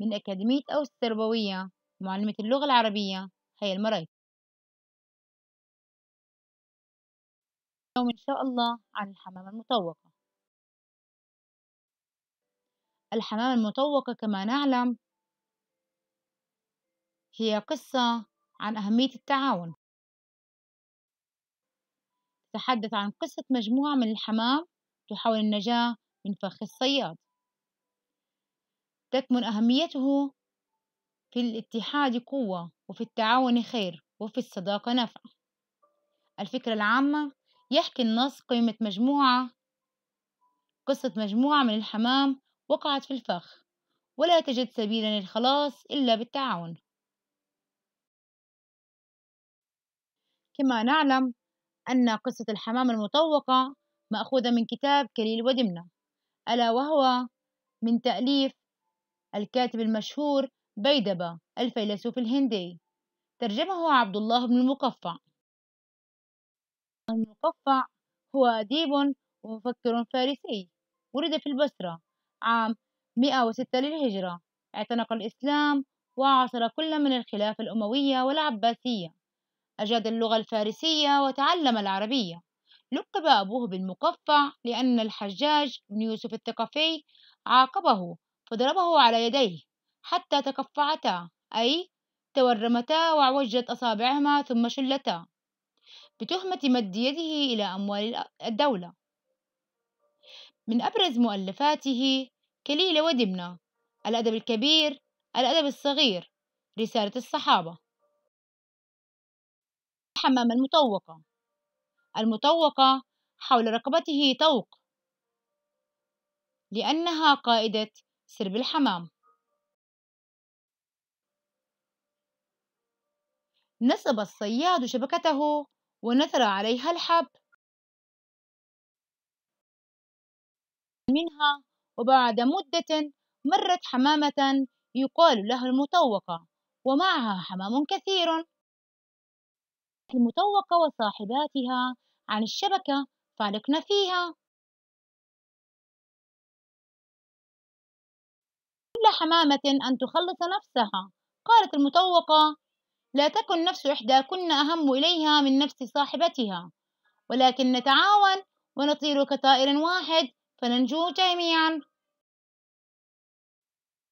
من أكاديمية أوس التربوية معلمة اللغة العربية هيا المرايك اليوم إن شاء الله عن الحمامة المطوقة الحمامة المطوقة كما نعلم هي قصة عن أهمية التعاون تحدث عن قصة مجموعة من الحمام تحاول النجاة من فخ الصياد تكمن أهميته في الاتحاد قوة وفي التعاون خير وفي الصداقة نفع الفكرة العامة يحكي النص قيمة مجموعة قصة مجموعة من الحمام وقعت في الفخ ولا تجد سبيلا للخلاص إلا بالتعاون كما نعلم أن قصة الحمام المطوقة مأخوذة من كتاب كليل ودمنة ألا وهو من تأليف الكاتب المشهور بيدبة الفيلسوف الهندي ترجمه عبد الله بن المقفع المقفع هو أديب ومفكر فارسي ولد في البصرة عام 106 للهجرة اعتنق الإسلام وعاصر كل من الخلافة الأموية والعباسية أجاد اللغة الفارسية وتعلم العربية لقب أبوه بالمقفع لأن الحجاج بن يوسف الثقفي عاقبه فضربه على يديه حتى تكفعتا أي تورمتا وعوجت أصابعهما ثم شلتا بتهمة مد يده إلى أموال الدولة من أبرز مؤلفاته كليلة ودمنة الأدب الكبير الأدب الصغير رسالة الصحابة حمام المطوقة المطوقة حول رقبته طوق لأنها قائدة سرب الحمام نصب الصياد شبكته ونثر عليها الحب منها وبعد مدة مرت حمامة يقال لها المطوقة ومعها حمام كثير المطوقة وصاحباتها عن الشبكة فعلقن فيها كل حمامة أن تخلص نفسها قالت المطوقة لا تكن نفس إحداكن أهم إليها من نفس صاحبتها ولكن نتعاون ونطير كطائر واحد فننجو جميعا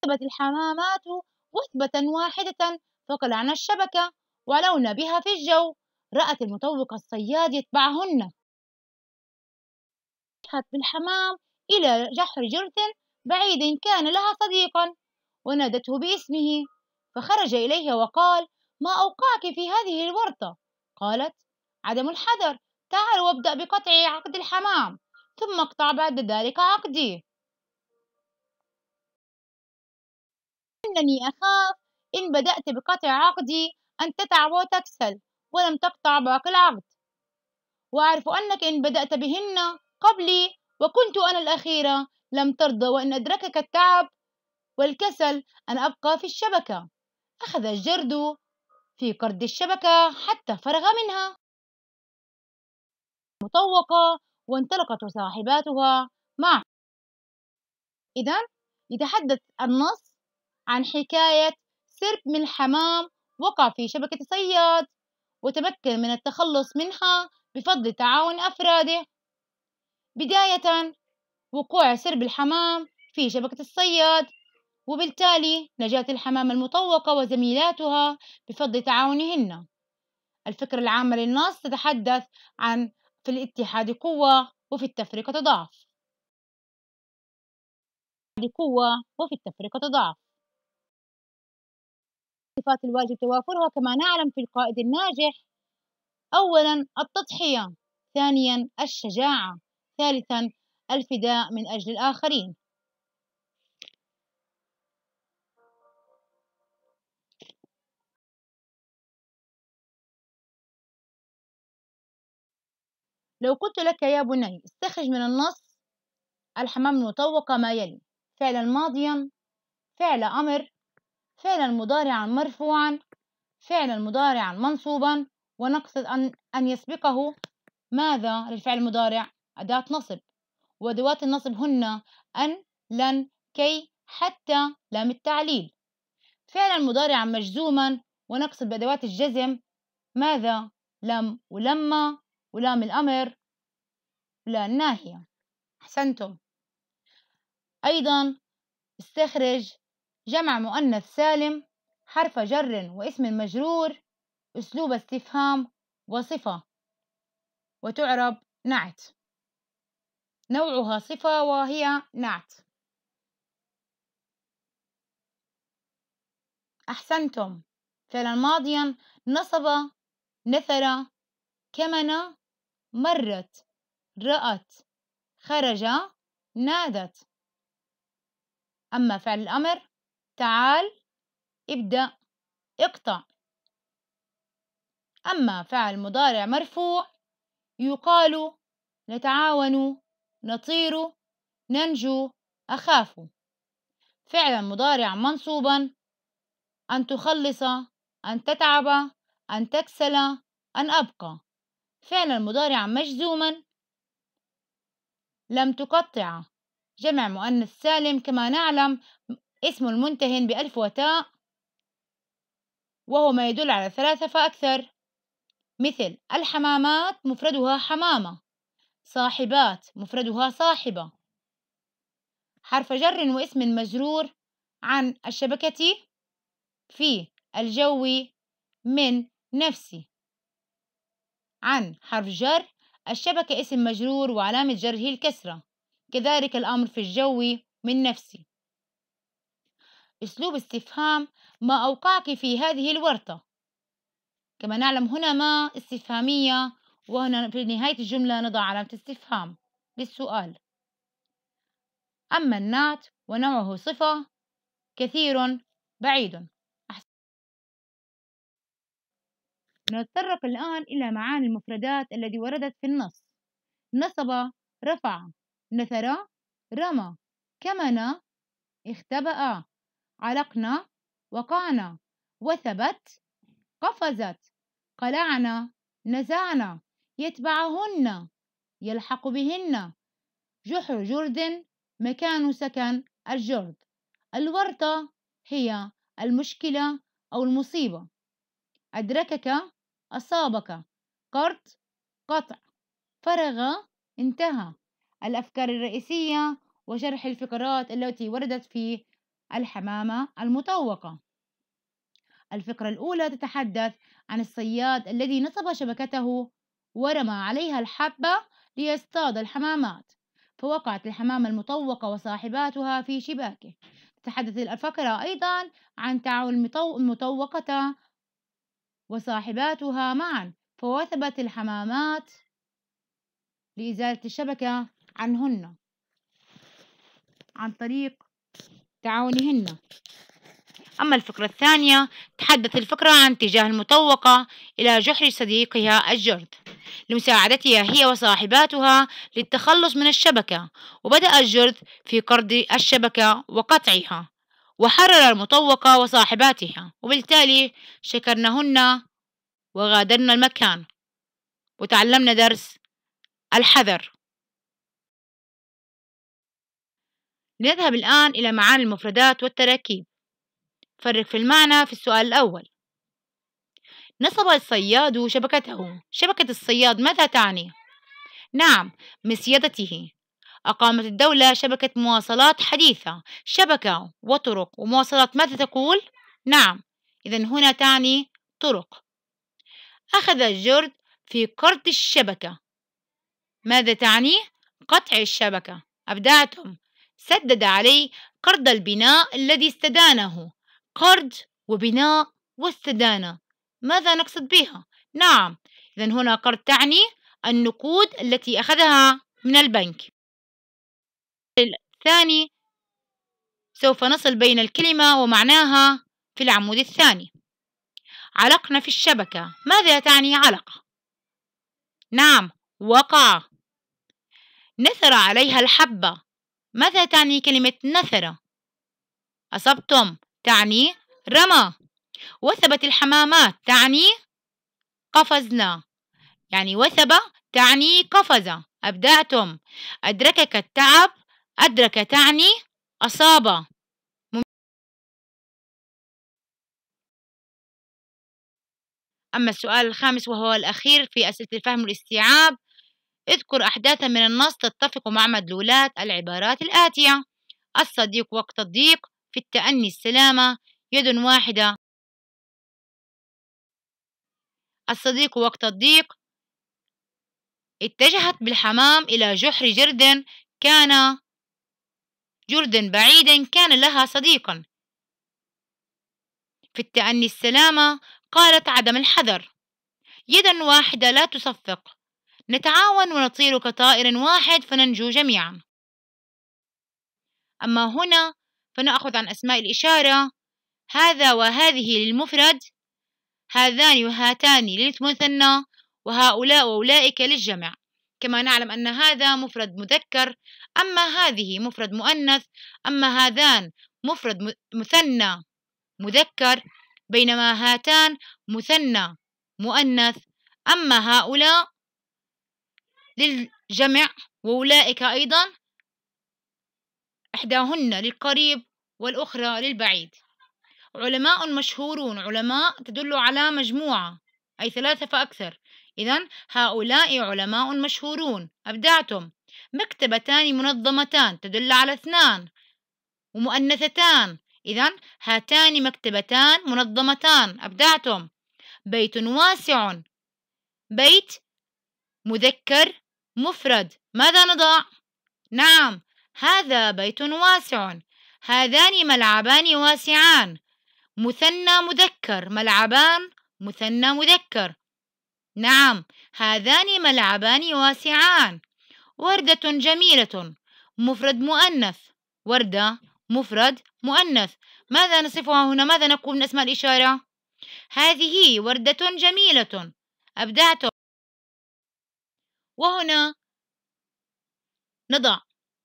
ثبت الحمامات وثبة واحدة فقلعن الشبكة ولون بها في الجو رأت المطوقة الصياد يتبعهن بالحمام إلى جحر جرث بعيد كان لها صديقا ونادته باسمه فخرج إليها وقال ما أوقعك في هذه الورطة قالت عدم الحذر تعال وابدأ بقطع عقد الحمام ثم اقطع بعد ذلك عقدي إنني أخاف إن بدأت بقطع عقدي أن تتعب وتكسل ولم تقطع باقي العقد وأعرف أنك إن بدأت بهن قبلي وكنت أنا الأخيرة لم ترضى وإن أدركك التعب والكسل أن أبقى في الشبكة أخذ الجرد في قرد الشبكة حتى فرغ منها مطوقة وانطلقت صاحباتها معه إذا يتحدث النص عن حكاية سرب من حمام وقع في شبكة صياد وتمكن من التخلص منها بفضل تعاون أفراده بداية وقوع سرب الحمام في شبكة الصياد وبالتالي نجاة الحمامة المطوقة وزميلاتها بفضل تعاونهن الفكرة العامة للنص تتحدث عن في الاتحاد قوة وفي التفرقة ضعف قوة وفي التفرقة ضعف صفات الواجب توافرها كما نعلم في القائد الناجح أولا التضحية ثانيا الشجاعة ثالثا الفداء من أجل الآخرين لو قلت لك يا بني استخرج من النص الحمام المطوقة ما يلي فعلا ماضيا فعل أمر فعلا مضارعا مرفوعا فعلا مضارعا منصوبا ونقصد أن, أن يسبقه ماذا للفعل المضارع أداة نصب وأدوات النصب هن أن لن كي حتى لام التعليل فعلا مضارعا مجزوما ونقصد بأدوات الجزم ماذا لم ولما ولام الأمر ولا الناهية أحسنتم أيضا استخرج جمع مؤنث سالم حرف جر واسم مجرور أسلوب استفهام وصفة وتعرب نعت نوعها صفة وهي نعت أحسنتم فعلا ماضيا نصب نثر كمن مرت رأت خرج نادت أما فعل الأمر تعال ابدأ اقطع أما فعل مضارع مرفوع يقال نتعاون نطير ننجو أخاف فعلا مضارع منصوبا أن تخلص أن تتعب أن تكسل أن أبقى فعلا مضارع مجزوما لم تقطع جمع مؤنث سالم كما نعلم اسم المنتهن بألف وتاء وهو ما يدل على ثلاثة فأكثر مثل الحمامات مفردها حمامة صاحبات مفردها صاحبة حرف جر واسم مجرور عن الشبكة في الجو من نفسي عن حرف جر الشبكة اسم مجرور وعلامة جره الكسرة كذلك الأمر في الجو من نفسي أسلوب استفهام ما أوقعك في هذه الورطة كما نعلم هنا ما استفهامية وهنا في نهاية الجملة نضع علامة استفهام للسؤال أما النات ونوعه صفة كثير بعيد نتطرق الآن إلى معاني المفردات التي وردت في النص نصب رفع نثر رمى كمن اختبأ علقنا وقعنا وثبت قفزت قلعنا نزعنا يتبعهن يلحق بهن جحر جرد مكان سكن الجرد الورطة هي المشكلة أو المصيبة أدركك أصابك قرط قطع فرغ انتهى الأفكار الرئيسية وشرح الفقرات التي وردت في الحمامة المطوقة الفقرة الأولى تتحدث عن الصياد الذي نصب شبكته ورمى عليها الحبة ليصطاد الحمامات فوقعت الحمامة المطوقة وصاحباتها في شباكه تحدث الفقرة أيضا عن تعاون المطوقة وصاحباتها معا فوثبت الحمامات لإزالة الشبكة عنهن عن طريق تعاونهن أما الفكرة الثانية تحدث الفكرة عن اتجاه المطوقة إلى جحر صديقها الجرد لمساعدتها هي وصاحباتها للتخلص من الشبكة وبدأ الجرد في قرض الشبكة وقطعها وحرر المطوقة وصاحباتها وبالتالي شكرنهن وغادرنا المكان وتعلمنا درس الحذر لنذهب الآن إلى معاني المفردات والتراكيب فرق في المعنى في السؤال الأول نصب الصياد شبكته شبكة الصياد ماذا تعني؟ نعم مسيدته أقامت الدولة شبكة مواصلات حديثة شبكة وطرق ومواصلات ماذا تقول؟ نعم إذا هنا تعني طرق أخذ الجرد في قرض الشبكة ماذا تعني؟ قطع الشبكة أبدعتم سدد علي قرض البناء الذي استدانه قرض وبناء واستدانة ماذا نقصد بها؟ نعم إذا هنا قرض تعني النقود التي أخذها من البنك الثاني سوف نصل بين الكلمة ومعناها في العمود الثاني علقنا في الشبكة ماذا تعني علقة؟ نعم وقع نثر عليها الحبة ماذا تعني كلمة نثر؟ أصبتم تعني رمى وثبت الحمامات تعني قفزنا يعني وثب تعني قفز أبدعتم أدركك التعب أدرك تعني أصاب أما السؤال الخامس وهو الأخير في أسئلة الفهم والاستيعاب اذكر أحداثا من النص تتفق مع مدلولات العبارات الآتية الصديق وقت الضيق في التأني السلامة يد واحدة الصديق وقت الضيق اتجهت بالحمام إلى جحر جرد كان جرد بعيدا كان لها صديقا في التأني السلامة قالت عدم الحذر يدا واحدة لا تصفق نتعاون ونطير كطائر واحد فننجو جميعا أما هنا فنأخذ عن أسماء الإشارة هذا وهذه للمفرد هذان وهاتان للمثنى وهؤلاء وأولئك للجمع كما نعلم أن هذا مفرد مذكر أما هذه مفرد مؤنث أما هذان مفرد مثنى مذكر بينما هاتان مثنى مؤنث أما هؤلاء للجمع وأولئك أيضا إحداهن للقريب والأخرى للبعيد علماء مشهورون علماء تدل على مجموعة أي ثلاثة فأكثر إذا هؤلاء علماء مشهورون أبدعتم مكتبتان منظمتان تدل على اثنان ومؤنثتان إذا هاتان مكتبتان منظمتان أبدعتم بيت واسع بيت مذكر مفرد ماذا نضع؟ نعم هذا بيت واسع هذان ملعبان واسعان مثنى مذكر ملعبان مثنى مذكر نعم هذان ملعبان واسعان وردة جميلة مفرد مؤنث وردة مفرد مؤنث ماذا نصفها هنا ماذا نقول من اسماء الإشارة هذه وردة جميلة أبدعت وهنا نضع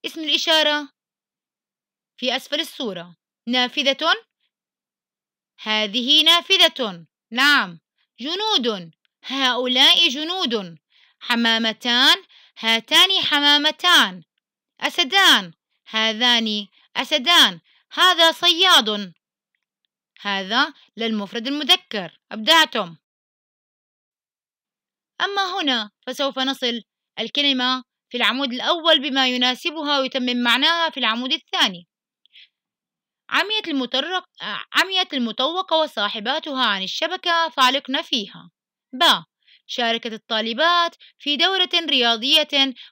اسم الإشارة في أسفل الصورة نافذة هذه نافذة نعم جنود هؤلاء جنود حمامتان هاتان حمامتان أسدان هذان أسدان هذا صياد هذا للمفرد المذكر أبدعتم أما هنا فسوف نصل الكلمة في العمود الأول بما يناسبها ويتمم معناها في العمود الثاني عميت, المترق... عميت المطوقة وصاحباتها عن الشبكة فعلقن فيها ب شاركت الطالبات في دورة رياضية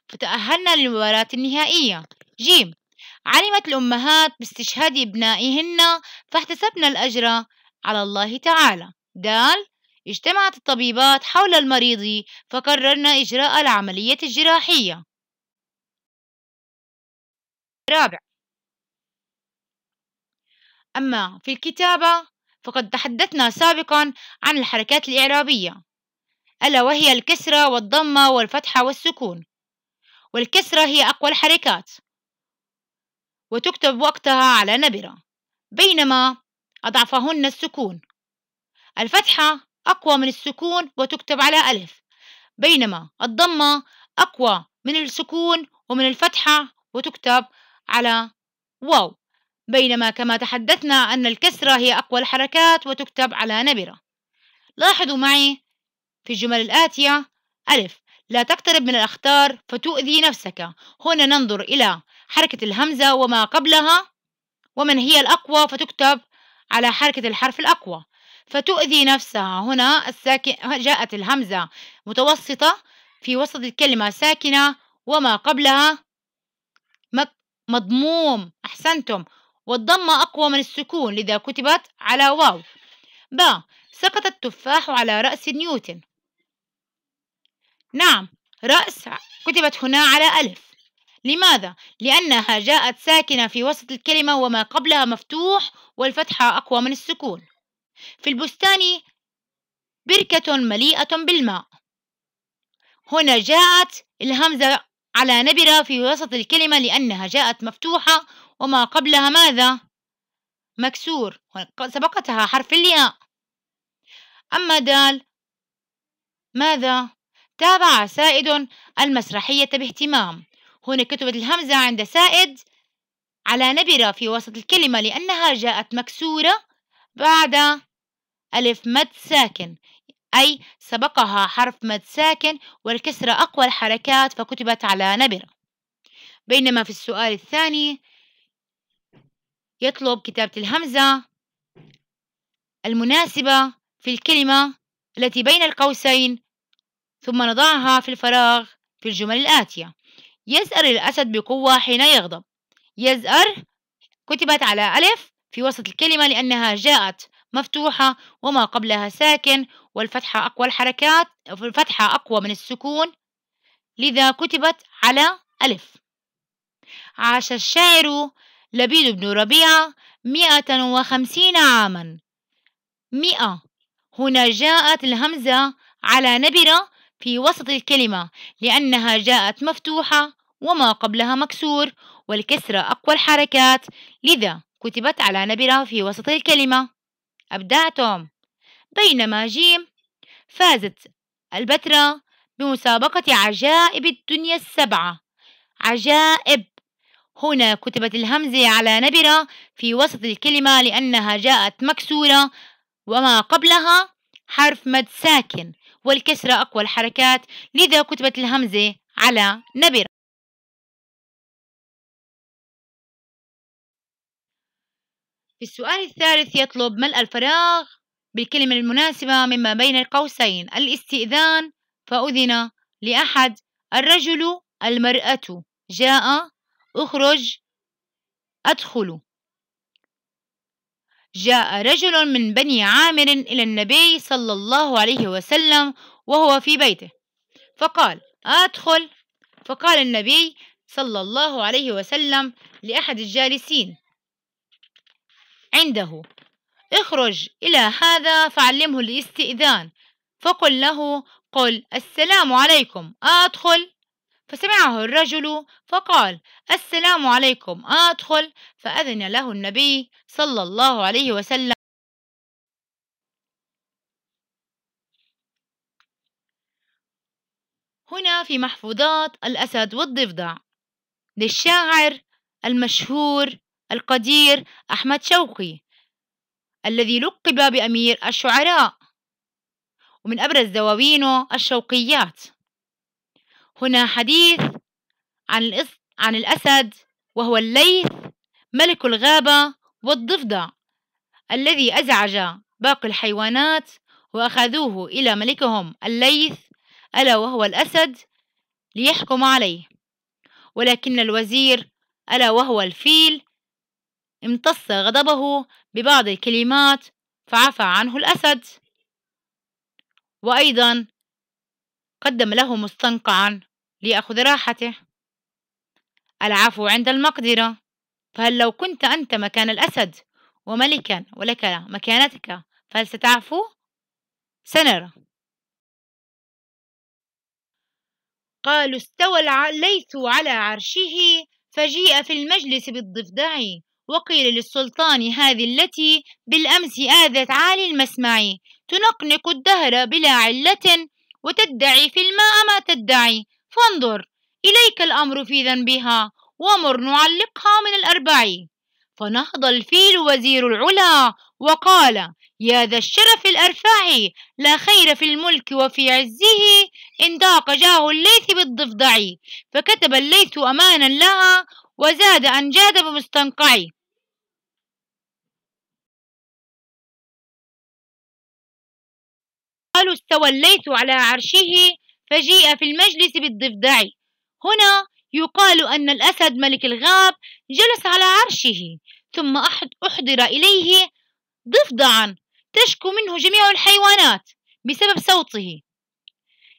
فتأهلن للمباراة النهائية ج علمت الأمهات باستشهاد ابنائهن فاحتسبن الأجر على الله تعالى دال اجتمعت الطبيبات حول المريض فقررن إجراء العملية الجراحية رابع أما في الكتابة فقد تحدثنا سابقا عن الحركات الإعرابية ألا وهي الكسرة والضمة والفتحة والسكون والكسرة هي أقوى الحركات وتكتب وقتها على نبرة بينما أضعفهن السكون الفتحة أقوى من السكون وتكتب على ألف بينما الضمة أقوى من السكون ومن الفتحة وتكتب على واو بينما كما تحدثنا أن الكسرة هي أقوى الحركات وتكتب على نبرة لاحظوا معي في الجمل الآتية ألف لا تقترب من الأخطار فتؤذي نفسك هنا ننظر إلى حركة الهمزة وما قبلها ومن هي الأقوى فتكتب على حركة الحرف الأقوى فتؤذي نفسها هنا الساكن جاءت الهمزة متوسطة في وسط الكلمة ساكنة وما قبلها مضموم أحسنتم والضمة أقوى من السكون لذا كتبت على واو ب سقط التفاح على رأس نيوتن نعم رأس كتبت هنا على ألف لماذا؟ لأنها جاءت ساكنة في وسط الكلمة وما قبلها مفتوح والفتحة أقوى من السكون في البستان بركة مليئة بالماء هنا جاءت الهمزة على نبرة في وسط الكلمة لأنها جاءت مفتوحة وما قبلها ماذا؟ مكسور سبقتها حرف الياء أما دال ماذا؟ تابع سائد المسرحية باهتمام هنا كتبت الهمزة عند سائد على نبرة في وسط الكلمة لأنها جاءت مكسورة بعد ألف مد ساكن أي سبقها حرف مد ساكن والكسرة أقوى الحركات فكتبت على نبرة بينما في السؤال الثاني يطلب كتابة الهمزة المناسبة في الكلمة التي بين القوسين ثم نضعها في الفراغ في الجمل الآتية يزأر الأسد بقوة حين يغضب يزأر كتبت على ألف في وسط الكلمة لأنها جاءت مفتوحة وما قبلها ساكن والفتحة أقوى الحركات الفتحة أقوى من السكون لذا كتبت على ألف عاش الشاعر لبيد بن ربيعة مئة وخمسين عاما مئة هنا جاءت الهمزة على نبرة في وسط الكلمة لأنها جاءت مفتوحة وما قبلها مكسور والكسرة أقوى الحركات لذا كتبت على نبرة في وسط الكلمة أبدعتم بينما جيم فازت البتراء بمسابقة عجائب الدنيا السبعة عجائب هنا كتبت الهمزة على نبرة في وسط الكلمة لأنها جاءت مكسورة وما قبلها حرف مد ساكن والكسرة أقوى الحركات لذا كتبت الهمزة على نبرة في السؤال الثالث يطلب ملء الفراغ بالكلمة المناسبة مما بين القوسين الاستئذان فأذن لأحد الرجل المرأة جاء اخرج أدخل جاء رجل من بني عامر إلى النبي صلى الله عليه وسلم وهو في بيته فقال أدخل فقال النبي صلى الله عليه وسلم لأحد الجالسين عنده اخرج إلى هذا فعلمه الاستئذان فقل له قل السلام عليكم أدخل فسمعه الرجل فقال السلام عليكم أدخل فأذن له النبي صلى الله عليه وسلم هنا في محفوظات الأسد والضفدع للشاعر المشهور القدير أحمد شوقي الذي لقب بأمير الشعراء ومن أبرز دواوينه الشوقيات هنا حديث عن عن الأسد وهو الليث ملك الغابة والضفدع الذي أزعج باقي الحيوانات وأخذوه إلى ملكهم الليث ألا وهو الأسد ليحكم عليه ولكن الوزير ألا وهو الفيل امتص غضبه ببعض الكلمات فعفى عنه الأسد وأيضا قدم له مستنقعا ليأخذ راحته العفو عند المقدرة فهل لو كنت أنت مكان الأسد وملكا ولك مكانتك فهل ستعفو؟ سنرى قالوا استوى الليث على عرشه فجيء في المجلس بالضفدع وقيل للسلطان هذه التي بالأمس آذت عالي المسمعي تنقنق الدهر بلا علة وتدعي في الماء ما تدعي فانظر إليك الأمر في ذنبها ومر نعلقها من الأربع فنهض الفيل وزير العلا وقال يا ذا الشرف الأرفع لا خير في الملك وفي عزه إن ضاق جاه الليث بالضفدع فكتب الليث أمانا لها وزاد أن جاد بمستنقع قالوا استوليت على عرشه فجيء في المجلس بالضفدع هنا يقال أن الأسد ملك الغاب جلس على عرشه ثم أحضر إليه ضفدعا تشكو منه جميع الحيوانات بسبب صوته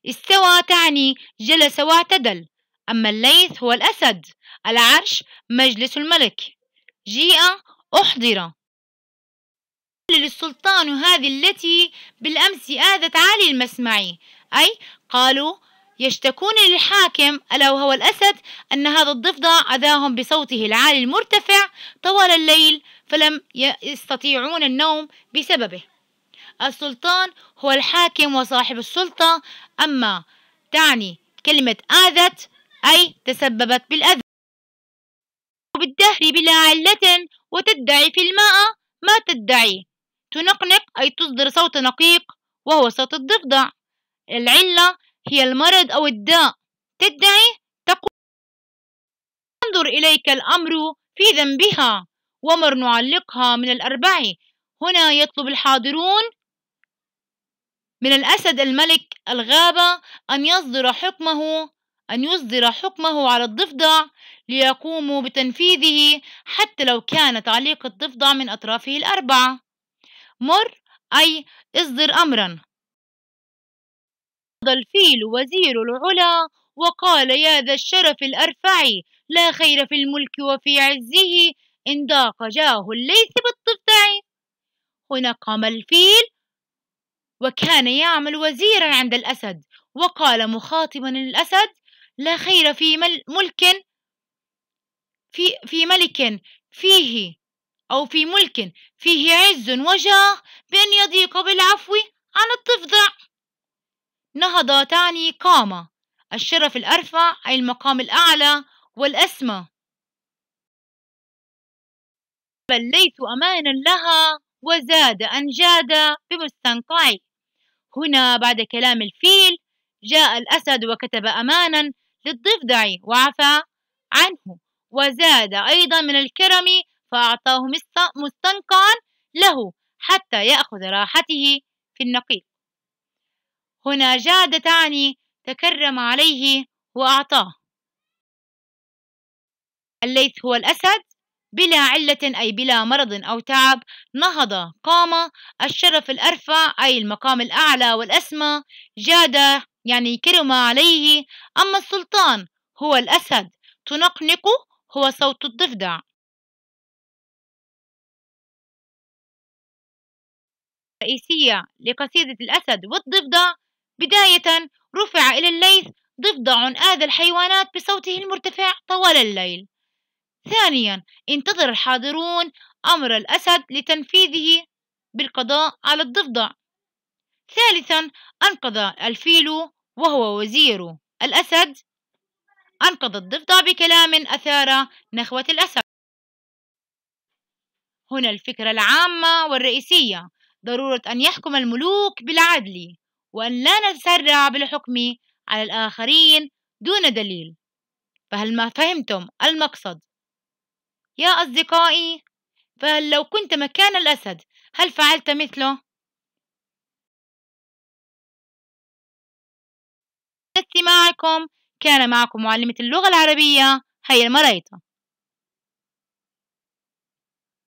استوى تعني جلس واعتدل أما الليث هو الأسد العرش مجلس الملك جيء أحضر للسلطان هذه التي بالأمس آذت علي المسمعي أي قالوا يشتكون للحاكم ألا وهو الأسد أن هذا الضفدع أذاهم بصوته العالي المرتفع طوال الليل فلم يستطيعون النوم بسببه السلطان هو الحاكم وصاحب السلطة أما تعني كلمة آذت أي تسببت بالأذى وبالدهر بلا علة وتدعي في الماء ما تدعي تنقنق أي تصدر صوت نقيق وهو صوت الضفدع العلة هي المرض أو الداء تدعي تقول انظر إليك الأمر في ذنبها ومر نعلقها من الأربع هنا يطلب الحاضرون من الأسد الملك الغابة أن يصدر حكمه أن يصدر حكمه على الضفدع ليقوموا بتنفيذه حتى لو كان تعليق الضفدع من أطرافه الأربعة مر أي اصدر أمرا الفيل وزير العلا وقال يا ذا الشرف الأرفع لا خير في الملك وفي عزه إن ضاق جاه الليث بالضفدع هنا قام الفيل وكان يعمل وزيرا عند الأسد وقال مخاطبا الأسد لا خير في مل ملك في, في ملك فيه أو في ملك فيه عز وجاه بأن يضيق بالعفو عن الضفدع نهض تعني قام الشرف الأرفع أي المقام الأعلى والأسمى بليت أمانا لها وزاد أن جاد بمستنقعي هنا بعد كلام الفيل جاء الأسد وكتب أمانا للضفدع وعفى عنه وزاد أيضا من الكرم فأعطاه مستنقعا له حتى يأخذ راحته في النقيق هنا جاد تعني تكرم عليه وأعطاه الليث هو الأسد بلا علة أي بلا مرض أو تعب نهض قام الشرف الأرفع أي المقام الأعلى والأسمى جاد يعني كرم عليه أما السلطان هو الأسد تنقنق هو صوت الضفدع الرئيسية لقصيدة الأسد والضفدع بداية رفع إلى الليث ضفدع آذى الحيوانات بصوته المرتفع طوال الليل ثانيا انتظر الحاضرون أمر الأسد لتنفيذه بالقضاء على الضفدع ثالثا أنقذ الفيل وهو وزير الأسد أنقذ الضفدع بكلام أثار نخوة الأسد هنا الفكرة العامة والرئيسية ضرورة أن يحكم الملوك بالعدل وأن لا نتسرع بالحكم على الآخرين دون دليل فهل ما فهمتم المقصد؟ يا أصدقائي فهل لو كنت مكان الأسد هل فعلت مثله؟ استماعكم كان معكم معلمة اللغة العربية هيا المريطة